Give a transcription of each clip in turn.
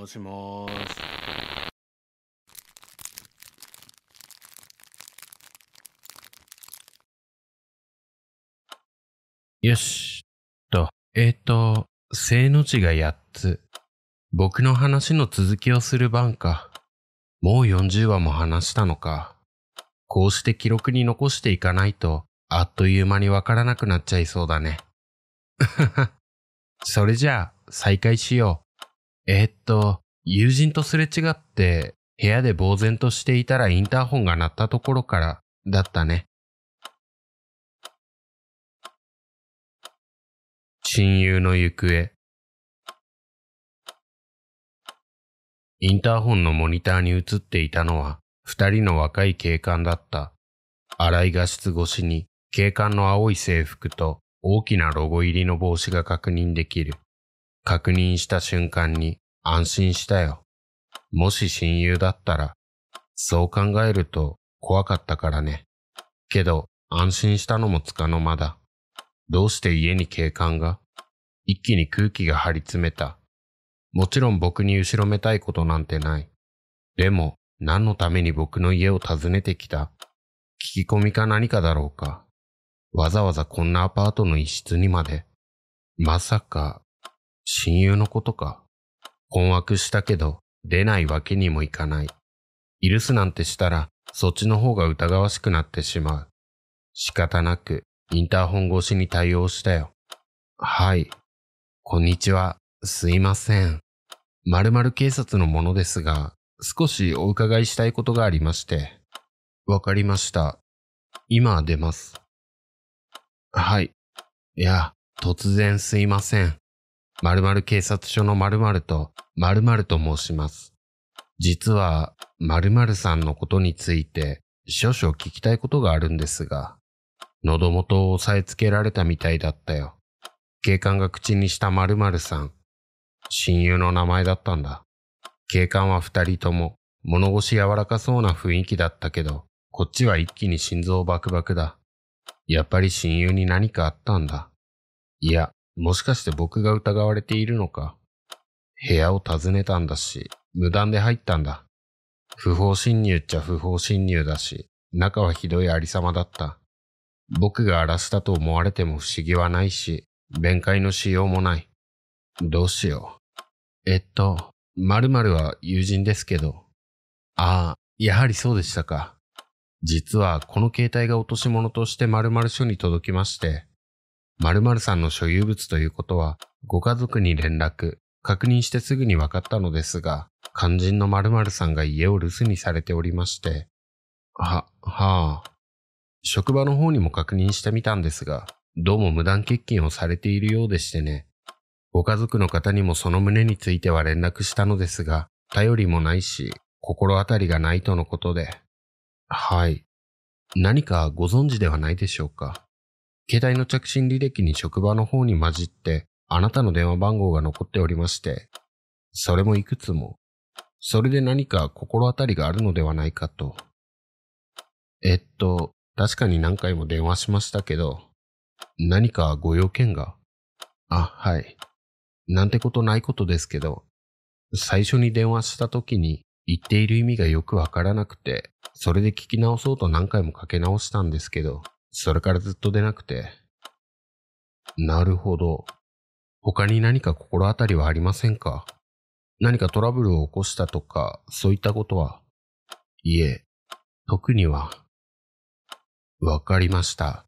もしもし。よし。と、えっ、ー、と、性の字が8つ。僕の話の続きをする番か。もう40話も話したのか。こうして記録に残していかないと、あっという間にわからなくなっちゃいそうだね。それじゃあ、再開しよう。えー、っと、友人とすれ違って、部屋で呆然としていたらインターホンが鳴ったところから、だったね。親友の行方。インターホンのモニターに映っていたのは、二人の若い警官だった。荒い画質越しに、警官の青い制服と大きなロゴ入りの帽子が確認できる。確認した瞬間に安心したよ。もし親友だったら、そう考えると怖かったからね。けど安心したのもつかの間だ。どうして家に警官が一気に空気が張り詰めた。もちろん僕に後ろめたいことなんてない。でも、何のために僕の家を訪ねてきた聞き込みか何かだろうか。わざわざこんなアパートの一室にまで。まさか、親友のことか。困惑したけど、出ないわけにもいかない。許すなんてしたら、そっちの方が疑わしくなってしまう。仕方なく、インターホン越しに対応したよ。はい。こんにちは。すいません。〇〇警察の者ですが、少しお伺いしたいことがありまして。わかりました。今出ます。はい。いや、突然すいません。〇〇警察署の〇〇と〇〇と申します。実は〇〇さんのことについて少々聞きたいことがあるんですが、喉元を押さえつけられたみたいだったよ。警官が口にした〇〇さん。親友の名前だったんだ。警官は二人とも物腰柔らかそうな雰囲気だったけど、こっちは一気に心臓バクバクだ。やっぱり親友に何かあったんだ。いや、もしかして僕が疑われているのか。部屋を訪ねたんだし、無断で入ったんだ。不法侵入っちゃ不法侵入だし、中はひどいありさまだった。僕が荒らしたと思われても不思議はないし、弁解のしようもない。どうしよう。えっと、〇〇は友人ですけど。ああ、やはりそうでしたか。実はこの携帯が落とし物として〇〇署に届きまして、〇〇さんの所有物ということは、ご家族に連絡、確認してすぐに分かったのですが、肝心の〇〇さんが家を留守にされておりまして、は、はあ。職場の方にも確認してみたんですが、どうも無断欠勤をされているようでしてね。ご家族の方にもその旨については連絡したのですが、頼りもないし、心当たりがないとのことで。はい。何かご存知ではないでしょうか携帯の着信履歴に職場の方に混じって、あなたの電話番号が残っておりまして、それもいくつも、それで何か心当たりがあるのではないかと。えっと、確かに何回も電話しましたけど、何かご用件があ、はい。なんてことないことですけど、最初に電話した時に言っている意味がよくわからなくて、それで聞き直そうと何回もかけ直したんですけど、それからずっと出なくて。なるほど。他に何か心当たりはありませんか何かトラブルを起こしたとか、そういったことは。いえ、特には。わかりました。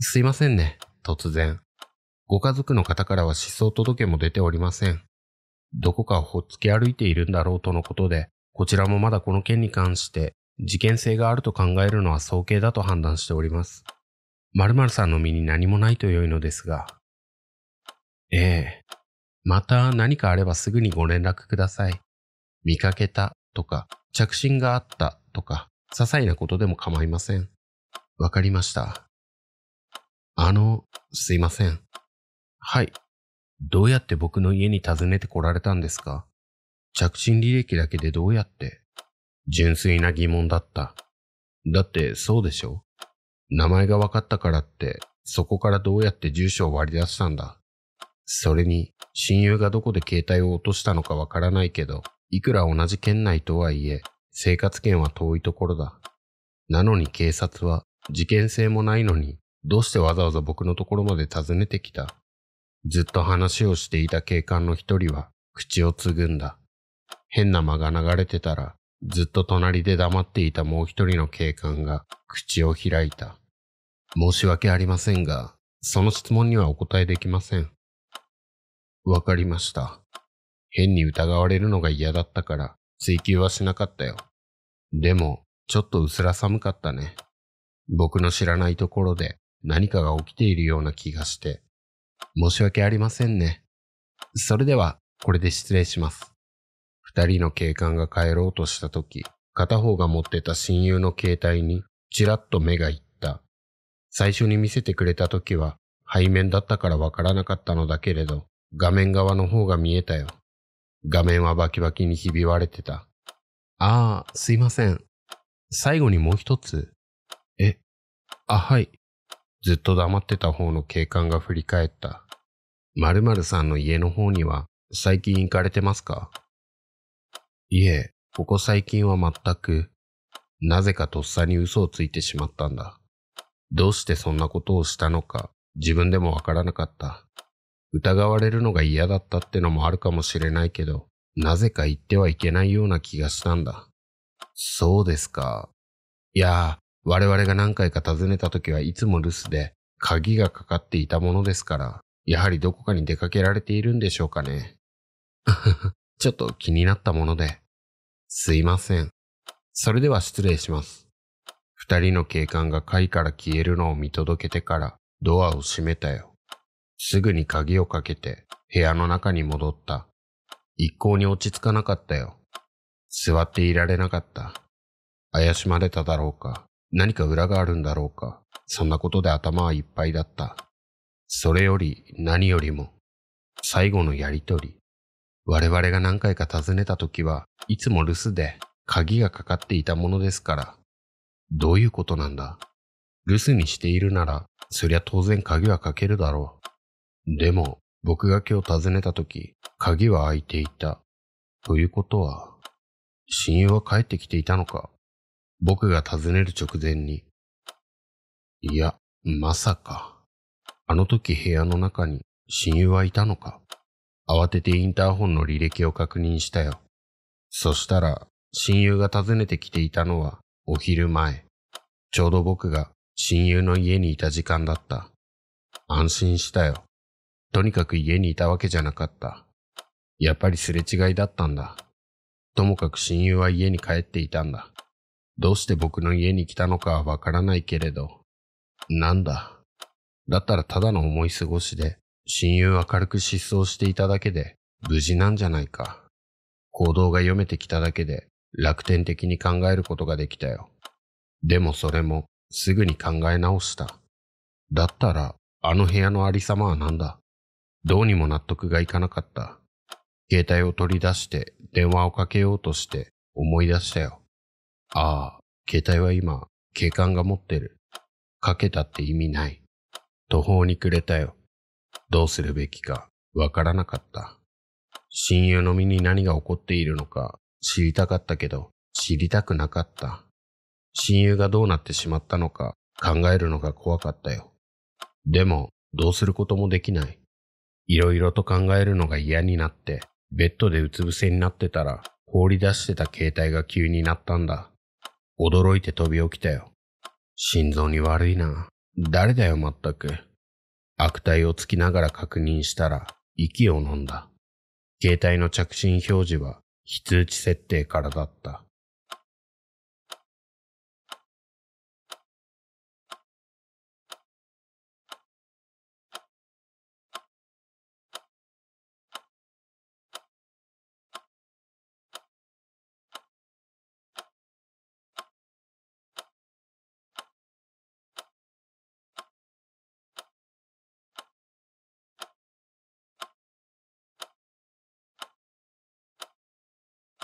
すいませんね、突然。ご家族の方からは失踪届も出ておりません。どこかをほっつき歩いているんだろうとのことで、こちらもまだこの件に関して事件性があると考えるのは早計だと判断しております。〇〇さんの身に何もないと良いのですが。ええ。また何かあればすぐにご連絡ください。見かけたとか、着信があったとか、些細なことでも構いません。わかりました。あの、すいません。はい。どうやって僕の家に訪ねて来られたんですか着信履歴だけでどうやって純粋な疑問だった。だってそうでしょ名前が分かったからって、そこからどうやって住所を割り出したんだ。それに、親友がどこで携帯を落としたのかわからないけど、いくら同じ県内とはいえ、生活圏は遠いところだ。なのに警察は、事件性もないのに、どうしてわざわざ僕のところまで訪ねてきたずっと話をしていた警官の一人は、口をつぐんだ。変な間が流れてたら、ずっと隣で黙っていたもう一人の警官が口を開いた。申し訳ありませんが、その質問にはお答えできません。わかりました。変に疑われるのが嫌だったから追求はしなかったよ。でも、ちょっと薄ら寒かったね。僕の知らないところで何かが起きているような気がして。申し訳ありませんね。それでは、これで失礼します。二人の警官が帰ろうとした時、片方が持ってた親友の携帯にちらっと目がいった。最初に見せてくれた時は背面だったからわからなかったのだけれど、画面側の方が見えたよ。画面はバキバキにひび割れてた。ああ、すいません。最後にもう一つ。え、あ、はい。ずっと黙ってた方の警官が振り返った。〇〇さんの家の方には最近行かれてますかいえ、ここ最近は全く、なぜかとっさに嘘をついてしまったんだ。どうしてそんなことをしたのか、自分でもわからなかった。疑われるのが嫌だったってのもあるかもしれないけど、なぜか言ってはいけないような気がしたんだ。そうですか。いや我々が何回か訪ねた時はいつも留守で、鍵がかかっていたものですから、やはりどこかに出かけられているんでしょうかね。ちょっと気になったもので。すいません。それでは失礼します。二人の警官が階から消えるのを見届けてからドアを閉めたよ。すぐに鍵をかけて部屋の中に戻った。一向に落ち着かなかったよ。座っていられなかった。怪しまれただろうか、何か裏があるんだろうか、そんなことで頭はいっぱいだった。それより何よりも、最後のやりとり。我々が何回か訪ねた時はいつも留守で鍵がかかっていたものですから。どういうことなんだ留守にしているなら、そりゃ当然鍵はかけるだろう。でも、僕が今日訪ねた時、鍵は開いていた。ということは、親友は帰ってきていたのか僕が訪ねる直前に。いや、まさか。あの時部屋の中に親友はいたのか慌ててインターホンの履歴を確認したよ。そしたら、親友が訪ねてきていたのはお昼前。ちょうど僕が親友の家にいた時間だった。安心したよ。とにかく家にいたわけじゃなかった。やっぱりすれ違いだったんだ。ともかく親友は家に帰っていたんだ。どうして僕の家に来たのかはわからないけれど。なんだ。だったらただの思い過ごしで、親友は軽く失踪していただけで、無事なんじゃないか。行動が読めてきただけで、楽天的に考えることができたよ。でもそれも、すぐに考え直した。だったら、あの部屋のありさまは何だどうにも納得がいかなかった。携帯を取り出して電話をかけようとして思い出したよ。ああ、携帯は今、警官が持ってる。かけたって意味ない。途方に暮れたよ。どうするべきかわからなかった。親友の身に何が起こっているのか知りたかったけど知りたくなかった。親友がどうなってしまったのか考えるのが怖かったよ。でもどうすることもできない。いろいろと考えるのが嫌になってベッドでうつ伏せになってたら放り出してた携帯が急になったんだ。驚いて飛び起きたよ。心臓に悪いな。誰だよまったく。悪態をつきながら確認したら、息を飲んだ。携帯の着信表示は非通知設定からだった。